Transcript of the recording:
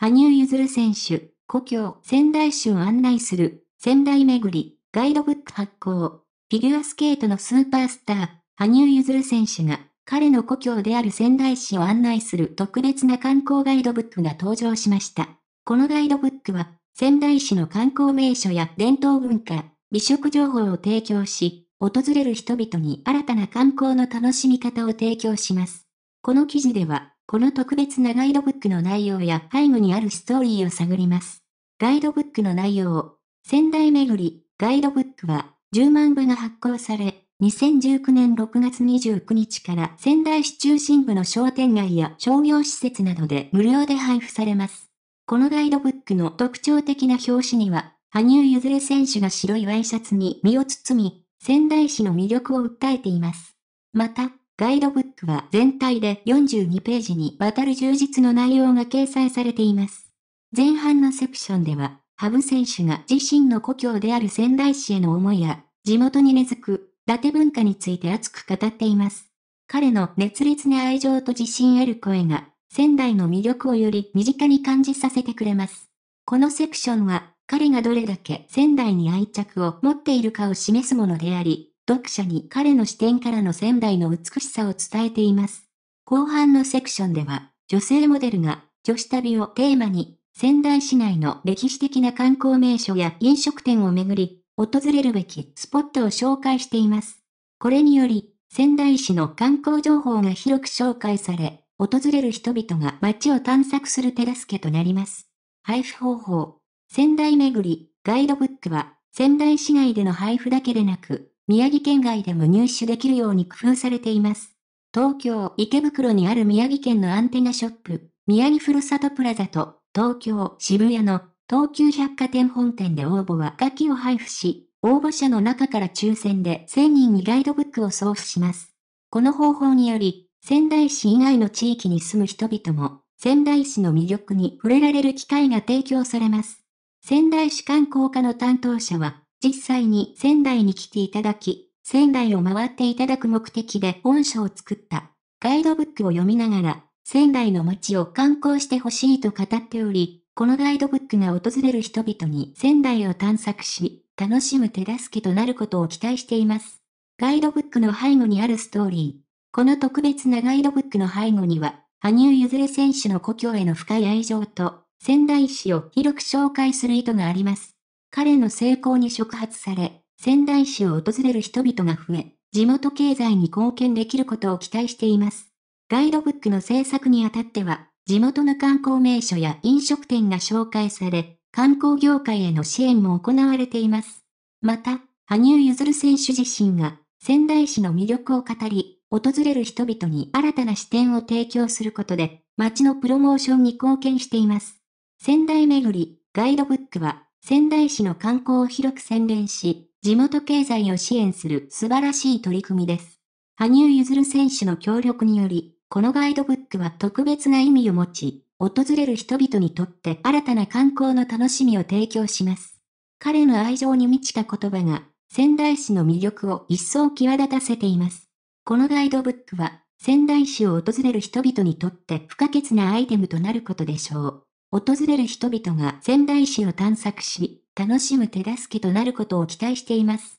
羽生結弦選手、故郷、仙台市を案内する、仙台巡り、ガイドブック発行。フィギュアスケートのスーパースター、羽生結弦選手が、彼の故郷である仙台市を案内する特別な観光ガイドブックが登場しました。このガイドブックは、仙台市の観光名所や伝統文化、美食情報を提供し、訪れる人々に新たな観光の楽しみ方を提供します。この記事では、この特別なガイドブックの内容や背後にあるストーリーを探ります。ガイドブックの内容。仙台巡り、ガイドブックは、10万部が発行され、2019年6月29日から仙台市中心部の商店街や商業施設などで無料で配布されます。このガイドブックの特徴的な表紙には、羽生結弦選手が白いワイシャツに身を包み、仙台市の魅力を訴えています。また、ガイドブックは全体で42ページにわたる充実の内容が掲載されています。前半のセクションでは、羽生選手が自身の故郷である仙台市への思いや、地元に根付く、伊達文化について熱く語っています。彼の熱烈な愛情と自信ある声が、仙台の魅力をより身近に感じさせてくれます。このセクションは、彼がどれだけ仙台に愛着を持っているかを示すものであり、読者に彼の視点からの仙台の美しさを伝えています。後半のセクションでは、女性モデルが女子旅をテーマに、仙台市内の歴史的な観光名所や飲食店を巡り、訪れるべきスポットを紹介しています。これにより、仙台市の観光情報が広く紹介され、訪れる人々が街を探索する手助けとなります。配布方法。仙台巡り、ガイドブックは、仙台市内での配布だけでなく、宮城県外でも入手できるように工夫されています。東京、池袋にある宮城県のアンテナショップ、宮城ふるさとプラザと、東京、渋谷の東急百貨店本店で応募はガキを配布し、応募者の中から抽選で1000人にガイドブックを送付します。この方法により、仙台市以外の地域に住む人々も、仙台市の魅力に触れられる機会が提供されます。仙台市観光課の担当者は、実際に仙台に来ていただき、仙台を回っていただく目的で本書を作った。ガイドブックを読みながら、仙台の街を観光してほしいと語っており、このガイドブックが訪れる人々に仙台を探索し、楽しむ手助けとなることを期待しています。ガイドブックの背後にあるストーリー。この特別なガイドブックの背後には、羽生結弦選手の故郷への深い愛情と、仙台市を広く紹介する意図があります。彼の成功に触発され、仙台市を訪れる人々が増え、地元経済に貢献できることを期待しています。ガイドブックの制作にあたっては、地元の観光名所や飲食店が紹介され、観光業界への支援も行われています。また、羽生結弦選手自身が仙台市の魅力を語り、訪れる人々に新たな視点を提供することで、街のプロモーションに貢献しています。仙台巡り、ガイドブックは、仙台市の観光を広く洗練し、地元経済を支援する素晴らしい取り組みです。羽生結弦選手の協力により、このガイドブックは特別な意味を持ち、訪れる人々にとって新たな観光の楽しみを提供します。彼の愛情に満ちた言葉が、仙台市の魅力を一層際立たせています。このガイドブックは、仙台市を訪れる人々にとって不可欠なアイテムとなることでしょう。訪れる人々が仙台市を探索し、楽しむ手助けとなることを期待しています。